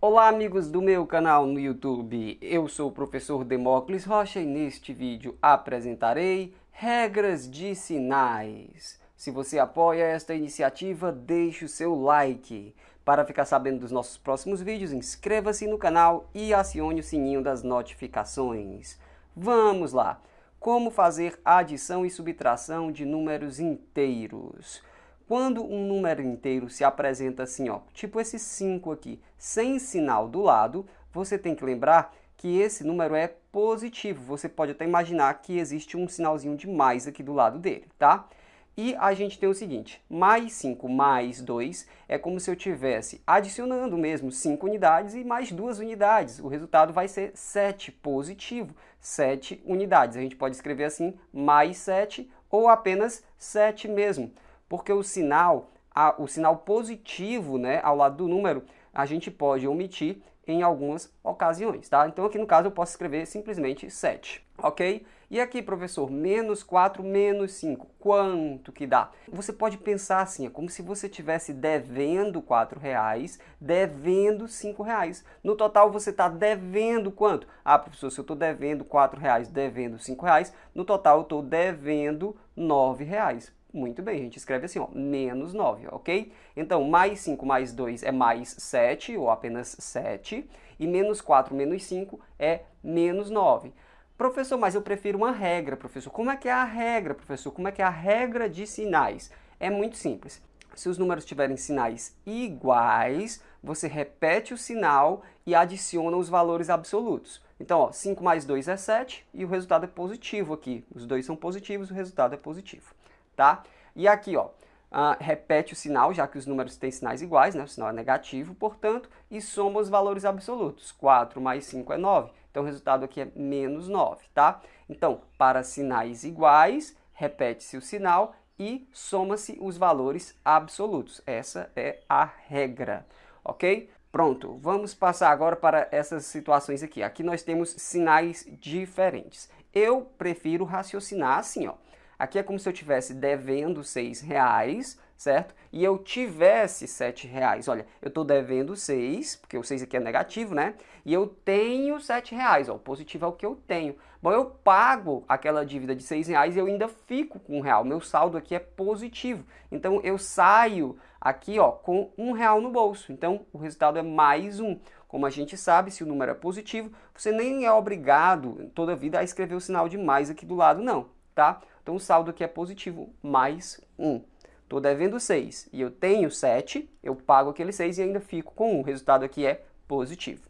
Olá amigos do meu canal no YouTube, eu sou o professor Demócles Rocha e neste vídeo apresentarei regras de sinais. Se você apoia esta iniciativa, deixe o seu like. Para ficar sabendo dos nossos próximos vídeos, inscreva-se no canal e acione o sininho das notificações. Vamos lá! Como fazer adição e subtração de números inteiros? Quando um número inteiro se apresenta assim, ó, tipo esse 5 aqui, sem sinal do lado, você tem que lembrar que esse número é positivo. Você pode até imaginar que existe um sinalzinho de mais aqui do lado dele, tá? E a gente tem o seguinte, mais 5 mais 2 é como se eu tivesse adicionando mesmo 5 unidades e mais 2 unidades. O resultado vai ser 7 positivo, 7 unidades. A gente pode escrever assim, mais 7 ou apenas 7 mesmo porque o sinal, a, o sinal positivo né, ao lado do número, a gente pode omitir em algumas ocasiões, tá? Então aqui no caso eu posso escrever simplesmente 7, ok? E aqui, professor, menos 4 menos 5, quanto que dá? Você pode pensar assim, é como se você tivesse devendo 4 reais, devendo 5 reais. No total você está devendo quanto? Ah, professor, se eu estou devendo 4 reais, devendo 5 reais, no total eu estou devendo 9 reais. Muito bem, a gente escreve assim, ó, menos 9, ok? Então, mais 5 mais 2 é mais 7, ou apenas 7, e menos 4 menos 5 é menos 9. Professor, mas eu prefiro uma regra, professor. Como é que é a regra, professor? Como é que é a regra de sinais? É muito simples. Se os números tiverem sinais iguais, você repete o sinal e adiciona os valores absolutos. Então, ó, 5 mais 2 é 7 e o resultado é positivo aqui. Os dois são positivos, o resultado é positivo tá? E aqui, ó, Uh, repete o sinal, já que os números têm sinais iguais, né? o sinal é negativo, portanto, e soma os valores absolutos. 4 mais 5 é 9. Então, o resultado aqui é menos 9, tá? Então, para sinais iguais, repete-se o sinal e soma-se os valores absolutos. Essa é a regra, ok? Pronto, vamos passar agora para essas situações aqui. Aqui nós temos sinais diferentes. Eu prefiro raciocinar assim, ó Aqui é como se eu tivesse devendo seis reais, certo? E eu tivesse sete reais. Olha, eu estou devendo seis, porque o seis aqui é negativo, né? E eu tenho sete reais. Ó, o positivo é o que eu tenho. Bom, eu pago aquela dívida de seis reais e eu ainda fico com um real. Meu saldo aqui é positivo. Então eu saio aqui, ó, com um real no bolso. Então o resultado é mais um. Como a gente sabe, se o número é positivo, você nem é obrigado toda a vida a escrever o sinal de mais aqui do lado, não tá? Então o saldo aqui é positivo, mais 1. Estou devendo 6 e eu tenho 7, eu pago aquele 6 e ainda fico com 1. O resultado aqui é positivo.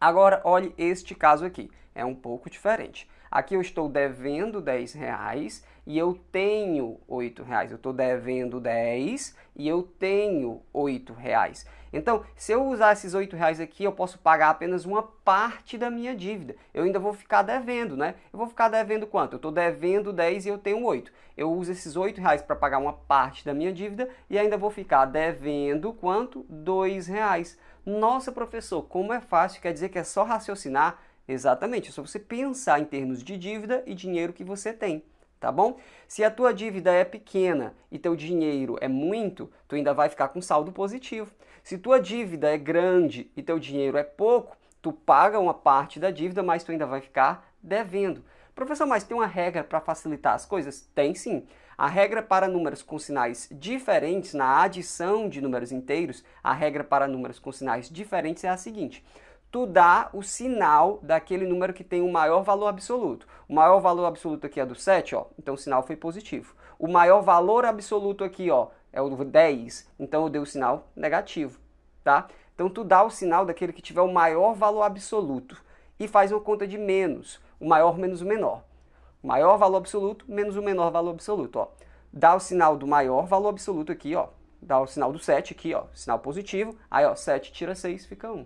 Agora, olhe este caso aqui, é um pouco diferente. Aqui eu estou devendo 10 reais e eu tenho 8 reais. Eu estou devendo 10 e eu tenho 8 reais. Então, se eu usar esses 8 reais aqui, eu posso pagar apenas uma parte da minha dívida. Eu ainda vou ficar devendo, né? Eu vou ficar devendo quanto? Eu estou devendo 10 e eu tenho 8. Eu uso esses 8 reais para pagar uma parte da minha dívida e ainda vou ficar devendo quanto? 2 reais. Nossa, professor, como é fácil, quer dizer que é só raciocinar Exatamente, é só você pensar em termos de dívida e dinheiro que você tem, tá bom? Se a tua dívida é pequena e teu dinheiro é muito, tu ainda vai ficar com saldo positivo. Se tua dívida é grande e teu dinheiro é pouco, tu paga uma parte da dívida, mas tu ainda vai ficar devendo. Professor, mas tem uma regra para facilitar as coisas? Tem sim. A regra para números com sinais diferentes, na adição de números inteiros, a regra para números com sinais diferentes é a seguinte: tu dá o sinal daquele número que tem o maior valor absoluto. O maior valor absoluto aqui é do 7, ó, então o sinal foi positivo. O maior valor absoluto aqui, ó, é o 10, então eu dei o sinal negativo, tá? Então tu dá o sinal daquele que tiver o maior valor absoluto e faz uma conta de menos, o maior menos o menor. O maior valor absoluto menos o menor valor absoluto, ó. Dá o sinal do maior valor absoluto aqui, ó. Dá o sinal do 7 aqui, ó, sinal positivo. Aí, ó, 7 tira 6, fica 1.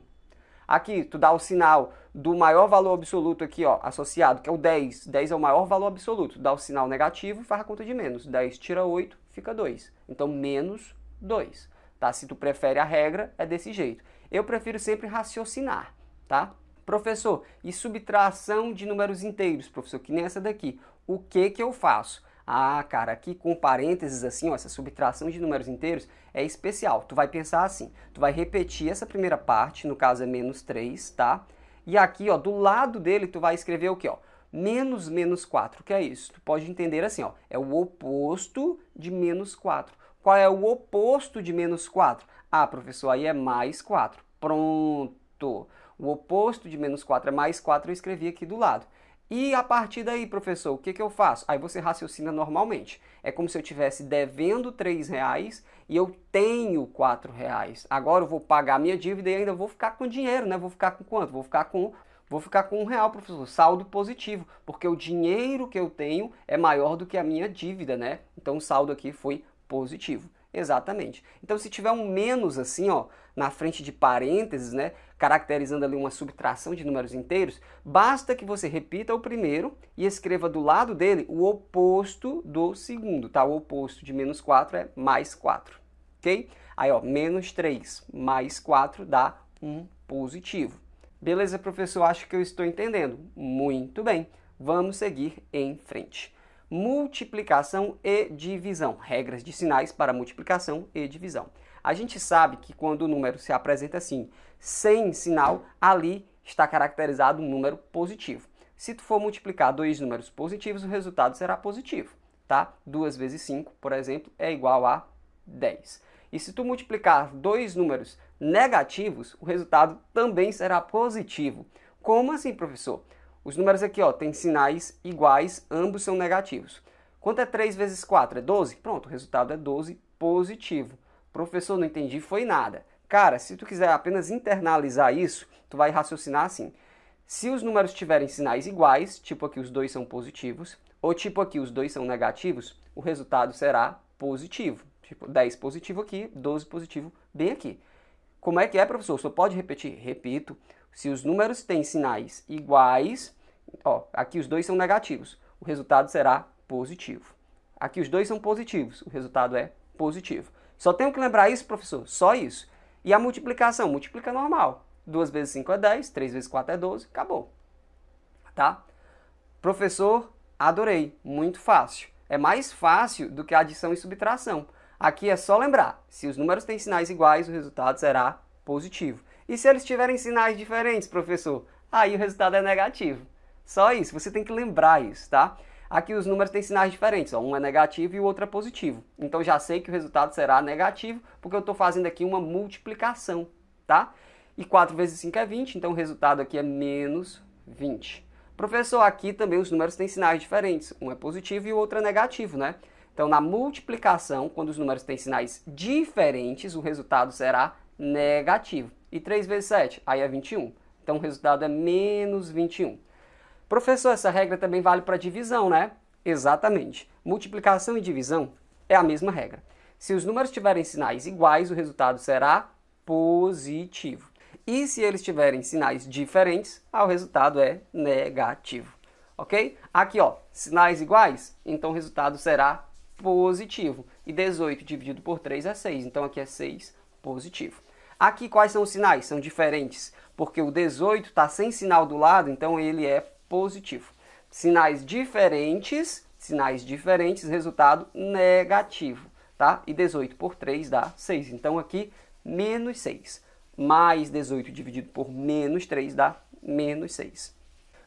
Aqui, tu dá o sinal do maior valor absoluto aqui, ó, associado, que é o 10. 10 é o maior valor absoluto. Dá o sinal negativo e faz a conta de menos. 10 tira 8, fica 2. Então, menos 2. Tá? Se tu prefere a regra, é desse jeito. Eu prefiro sempre raciocinar, tá? Professor, e subtração de números inteiros, professor, que nem essa daqui. O que que eu faço? Ah, cara, aqui com parênteses assim, ó, essa subtração de números inteiros é especial. Tu vai pensar assim, tu vai repetir essa primeira parte, no caso é menos 3, tá? E aqui, ó, do lado dele tu vai escrever o quê, ó? Menos menos 4, que é isso? Tu pode entender assim, ó, é o oposto de menos 4. Qual é o oposto de menos 4? Ah, professor, aí é mais 4. Pronto! O oposto de menos 4 é mais 4, eu escrevi aqui do lado. E a partir daí, professor, o que, que eu faço? Aí você raciocina normalmente. É como se eu tivesse devendo três reais e eu tenho quatro reais. Agora eu vou pagar a minha dívida e ainda vou ficar com dinheiro, né? Vou ficar com quanto? Vou ficar com vou ficar com um real, professor, saldo positivo, porque o dinheiro que eu tenho é maior do que a minha dívida, né? Então o saldo aqui foi positivo. Exatamente. Então, se tiver um menos assim, ó, na frente de parênteses, né, caracterizando ali uma subtração de números inteiros, basta que você repita o primeiro e escreva do lado dele o oposto do segundo, tá? O oposto de menos 4 é mais 4, ok? Aí, ó, menos 3 mais 4 dá um positivo. Beleza, professor? Acho que eu estou entendendo. Muito bem. Vamos seguir em frente multiplicação e divisão, regras de sinais para multiplicação e divisão. A gente sabe que quando o número se apresenta assim, sem sinal, ali está caracterizado um número positivo. Se tu for multiplicar dois números positivos, o resultado será positivo, tá? 2 vezes 5, por exemplo, é igual a 10. E se tu multiplicar dois números negativos, o resultado também será positivo. Como assim, professor? Os números aqui ó, têm sinais iguais, ambos são negativos. Quanto é 3 vezes 4? É 12? Pronto, o resultado é 12 positivo. Professor, não entendi, foi nada. Cara, se tu quiser apenas internalizar isso, tu vai raciocinar assim. Se os números tiverem sinais iguais, tipo aqui os dois são positivos, ou tipo aqui os dois são negativos, o resultado será positivo. Tipo, 10 positivo aqui, 12 positivo bem aqui. Como é que é, professor? Só pode repetir? Repito. Se os números têm sinais iguais, ó, aqui os dois são negativos, o resultado será positivo. Aqui os dois são positivos, o resultado é positivo. Só tenho que lembrar isso, professor, só isso. E a multiplicação? Multiplica normal. 2 vezes 5 é 10, 3 vezes 4 é 12, acabou. Tá? Professor, adorei, muito fácil. É mais fácil do que adição e subtração. Aqui é só lembrar, se os números têm sinais iguais, o resultado será positivo. E se eles tiverem sinais diferentes, professor? Aí o resultado é negativo. Só isso, você tem que lembrar isso, tá? Aqui os números têm sinais diferentes, ó, um é negativo e o outro é positivo. Então já sei que o resultado será negativo, porque eu estou fazendo aqui uma multiplicação, tá? E 4 vezes 5 é 20, então o resultado aqui é menos 20. Professor, aqui também os números têm sinais diferentes, um é positivo e o outro é negativo, né? Então na multiplicação, quando os números têm sinais diferentes, o resultado será negativo. E 3 vezes 7, aí é 21. Então o resultado é menos 21. Professor, essa regra também vale para divisão, né? Exatamente. Multiplicação e divisão é a mesma regra. Se os números tiverem sinais iguais, o resultado será positivo. E se eles tiverem sinais diferentes, ah, o resultado é negativo. Ok? Aqui, ó, sinais iguais, então o resultado será positivo. E 18 dividido por 3 é 6, então aqui é 6 positivo. Aqui quais são os sinais? São diferentes, porque o 18 está sem sinal do lado, então ele é positivo. Sinais diferentes, sinais diferentes, resultado negativo, tá? E 18 por 3 dá 6. Então aqui, menos 6. Mais 18 dividido por menos 3 dá menos 6.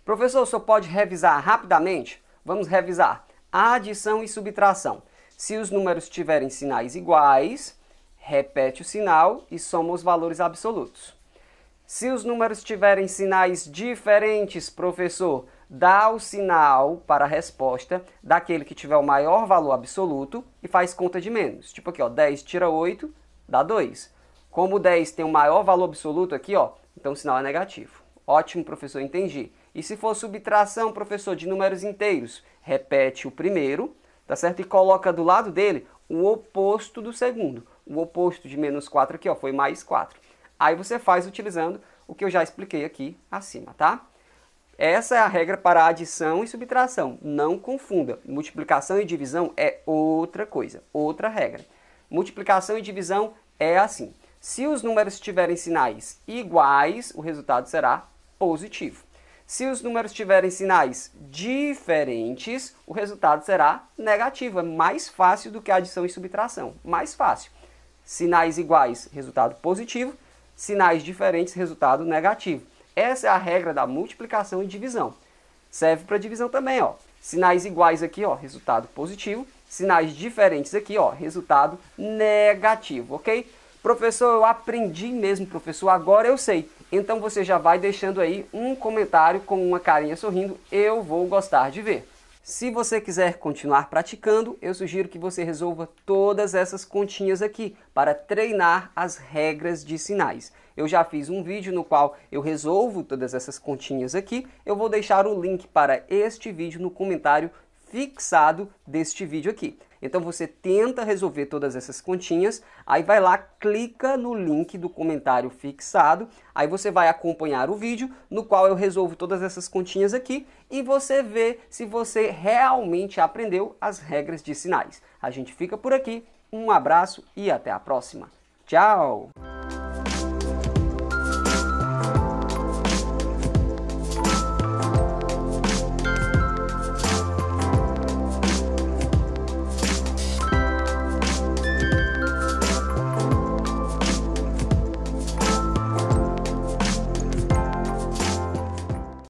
Professor, só pode revisar rapidamente? Vamos revisar. Adição e subtração. Se os números tiverem sinais iguais, repete o sinal e soma os valores absolutos. Se os números tiverem sinais diferentes, professor, dá o sinal para a resposta daquele que tiver o maior valor absoluto e faz conta de menos. Tipo aqui, ó, 10 tira 8, dá 2. Como 10 tem o maior valor absoluto aqui, ó, então o sinal é negativo. Ótimo, professor, entendi. E se for subtração, professor, de números inteiros, repete o primeiro, tá certo? E coloca do lado dele o oposto do segundo o oposto de menos 4 aqui ó, foi mais 4. Aí você faz utilizando o que eu já expliquei aqui acima, tá? Essa é a regra para adição e subtração. Não confunda. Multiplicação e divisão é outra coisa, outra regra. Multiplicação e divisão é assim. Se os números tiverem sinais iguais, o resultado será positivo. Se os números tiverem sinais diferentes, o resultado será negativo. É mais fácil do que adição e subtração. Mais fácil. Sinais iguais, resultado positivo. Sinais diferentes, resultado negativo. Essa é a regra da multiplicação e divisão. Serve para divisão também, ó. Sinais iguais aqui, ó, resultado positivo. Sinais diferentes aqui, ó, resultado negativo, ok? Professor, eu aprendi mesmo, professor, agora eu sei. Então você já vai deixando aí um comentário com uma carinha sorrindo, eu vou gostar de ver. Se você quiser continuar praticando, eu sugiro que você resolva todas essas continhas aqui para treinar as regras de sinais. Eu já fiz um vídeo no qual eu resolvo todas essas continhas aqui. Eu vou deixar o link para este vídeo no comentário fixado deste vídeo aqui. Então você tenta resolver todas essas continhas, aí vai lá, clica no link do comentário fixado, aí você vai acompanhar o vídeo no qual eu resolvo todas essas continhas aqui e você vê se você realmente aprendeu as regras de sinais. A gente fica por aqui, um abraço e até a próxima. Tchau!